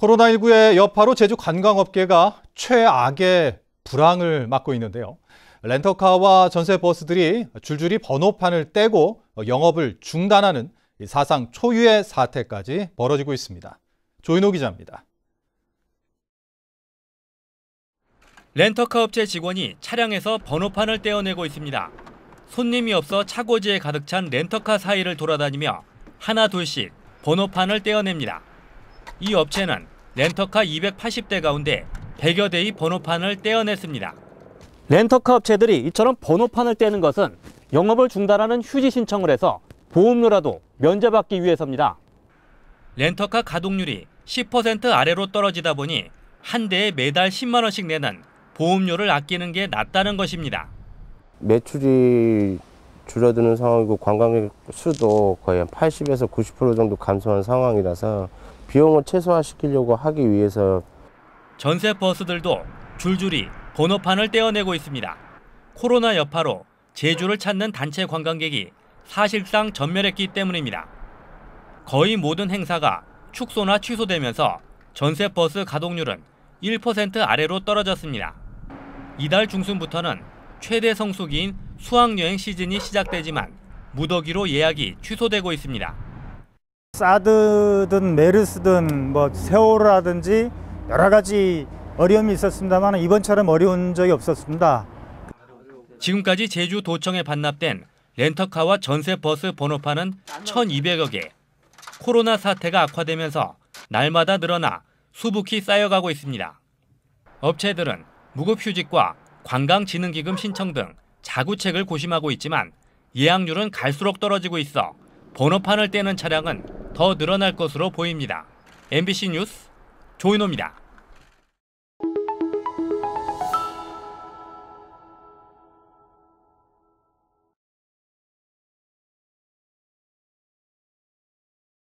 코로나19의 여파로 제주 관광업계가 최악의 불황을 맞고 있는데요. 렌터카와 전세버스들이 줄줄이 번호판을 떼고 영업을 중단하는 사상 초유의 사태까지 벌어지고 있습니다. 조인호 기자입니다. 렌터카 업체 직원이 차량에서 번호판을 떼어내고 있습니다. 손님이 없어 차고지에 가득 찬 렌터카 사이를 돌아다니며 하나 둘씩 번호판을 떼어냅니다. 이 업체는 렌터카 280대 가운데 100여 대의 번호판을 떼어냈습니다. 렌터카 업체들이 이처럼 번호판을 떼는 것은 영업을 중단하는 휴지 신청을 해서 보험료라도 면제받기 위해서입니다. 렌터카 가동률이 10% 아래로 떨어지다 보니 한 대에 매달 10만 원씩 내는 보험료를 아끼는 게 낫다는 것입니다. 매출이 줄어드는 상황이고 관광객 수도 거의 80에서 90% 정도 감소한 상황이라서 비용을 최소화시키려고 하기 위해서 전세 버스들도 줄줄이 번호판을 떼어내고 있습니다. 코로나 여파로 제주를 찾는 단체 관광객이 사실상 전멸했기 때문입니다. 거의 모든 행사가 축소나 취소되면서 전세 버스 가동률은 1% 아래로 떨어졌습니다. 이달 중순부터는 최대 성수기인 수학여행 시즌이 시작되지만 무더기로 예약이 취소되고 있습니다. 사드든 메르스든 뭐 세월호라든지 여러 가지 어려움이 있었습니다만 이번처럼 어려운 적이 없었습니다. 지금까지 제주 도청에 반납된 렌터카와 전세 버스 번호판은 1,200여 개. 코로나 사태가 악화되면서 날마다 늘어나 수북히 쌓여가고 있습니다. 업체들은 무급휴직과 관광진흥기금 신청 등 자구책을 고심하고 있지만 예약률은 갈수록 떨어지고 있어 번호판을 떼는 차량은 더 늘어날 것으로 보입니다. MBC 뉴스 조인호입니다.